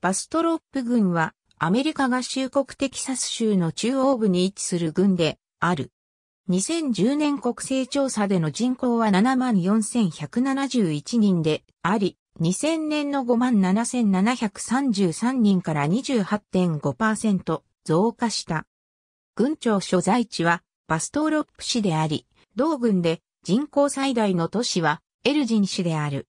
バストロップ軍はアメリカ合衆国テキサス州の中央部に位置する軍である。2010年国勢調査での人口は74,171人であり、2000年の57,733人から28.5%増加した。軍庁所在地はバストロップ市であり、同軍で人口最大の都市はエルジン市である。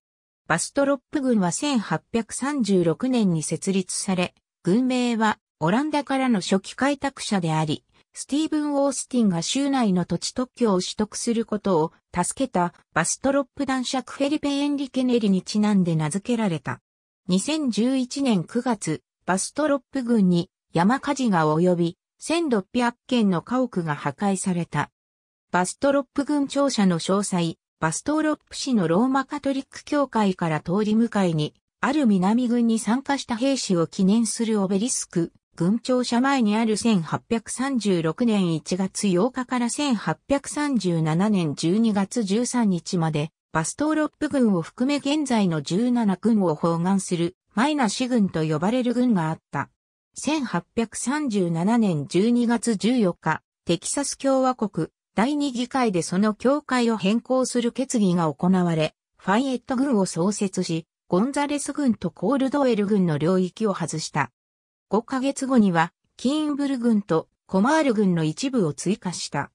バストロップ軍は1836年に設立され、軍名はオランダからの初期開拓者であり、スティーブン・オースティンが州内の土地特許を取得することを助けたバストロップ男爵フェリペ・エンリケネリにちなんで名付けられた。2011年9月、バストロップ軍に山火事が及び、1600件の家屋が破壊された。バストロップ軍庁舎の詳細、バストーロップ市のローマカトリック教会から通り向かいに、ある南軍に参加した兵士を記念するオベリスク、軍庁舎前にある1836年1月8日から1837年12月13日まで、バストーロップ軍を含め現在の17軍を包含するマイナ市軍と呼ばれる軍があった。1837年12月14日、テキサス共和国第二議会でその教会を変更する決議が行われ、ファイエット軍を創設し、ゴンザレス軍とコールドエル軍の領域を外した。5ヶ月後には、キーンブル軍とコマール軍の一部を追加した。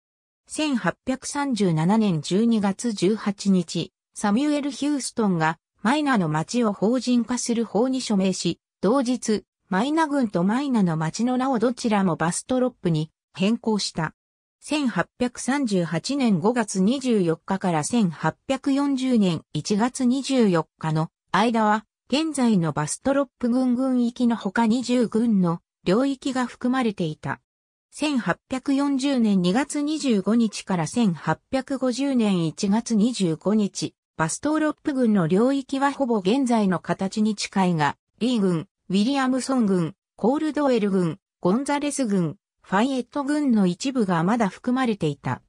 1837年12月18日、サミュエル・ヒューストンがマイナの町を法人化する法に署名し、同日、マイナ軍とマイナの町の名をどちらもバストロップに変更した。1838年5月24日から1840年1月24日の間は、現在のバストロップ軍軍域の他20軍の領域が含まれていた。1840年2月25日から1850年1月25日、バストロップ軍の領域はほぼ現在の形に近いが、リー軍、ウィリアムソン軍、コールドウェル軍、ゴンザレス軍、ファイエット軍の一部がまだ含まれていた。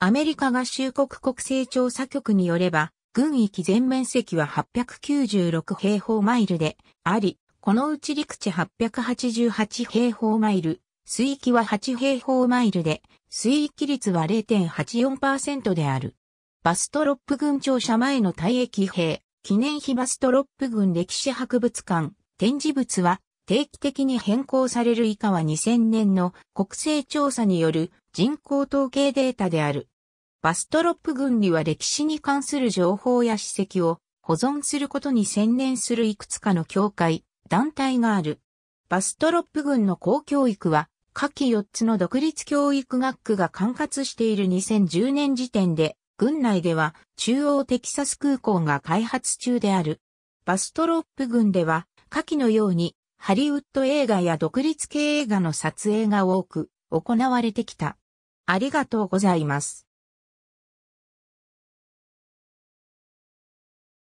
アメリカ合衆国国勢調査局によれば、軍域全面積は896平方マイルであり、このうち陸地888平方マイル、水域は8平方マイルで、水域率は0.84%である。バストロップ軍庁舎前の退役兵、記念碑バストロップ軍歴史博物館、展示物は定期的に変更される以下は2000年の国勢調査による人口統計データである。バストロップ郡には歴史に関する情報や史跡を保存することに専念するいくつかの協会、団体がある。バストロップ郡の公教育は、下記4つの独立教育学区が管轄している2010年時点で、郡内では中央テキサス空港が開発中である。バストロップ郡では、下記のようにハリウッド映画や独立系映画の撮影が多く行われてきた。ありがとうございます。